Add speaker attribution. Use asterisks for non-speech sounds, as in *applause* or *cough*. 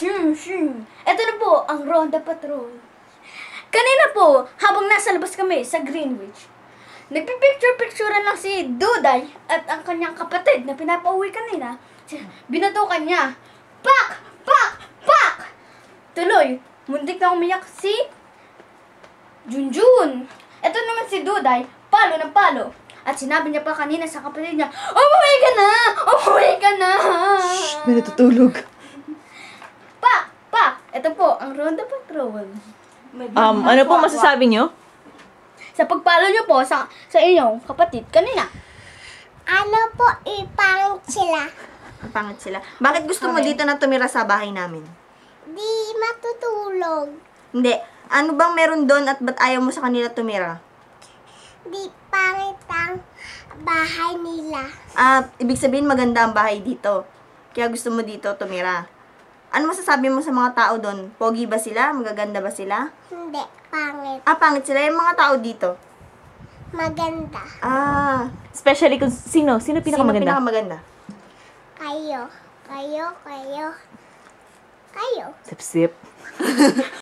Speaker 1: Shing, shing. Ito na po ang Ronda Patrol. Kanina po, habang nasa labas kami sa Greenwich, nagpipicture-picturean lang si Duday at ang kanyang kapatid na pinapauwi kanina. Binatukan niya. Pak! Pak! Pak! Tuloy, muntik na umiyak si Junjun. Ito naman si Duday, palo na palo. At sinabi niya pa kanina sa kapatid niya, Umuwi ka na! Umuwi ka na! Shh! May natutulog. Ito po, ang Ronda Patrol. Um, ano po masasabi nyo? Sa pagpalo nyo po sa, sa inyong kapatid kanina. Ano
Speaker 2: po, ipangit sila. Pangit sila. Bakit gusto mo dito na tumira sa bahay namin?
Speaker 1: Di matutulog.
Speaker 2: Hindi. Ano bang meron doon at ba't ayaw mo sa kanila tumira?
Speaker 1: Di pangit ang bahay nila.
Speaker 2: Ah, ibig sabihin maganda ang bahay dito. Kaya gusto mo dito tumira. Ano masasabi mo sa mga tao doon? Pogi ba sila? Magaganda ba sila? Hindi, pangit. Ah, pangit sila. Yung mga tao dito? Maganda. Ah, Especially kung sino? Sino sino pinakamaganda? pinakamaganda?
Speaker 1: kayo, kayo, kayo, kayo.
Speaker 2: Sip-sip. *laughs*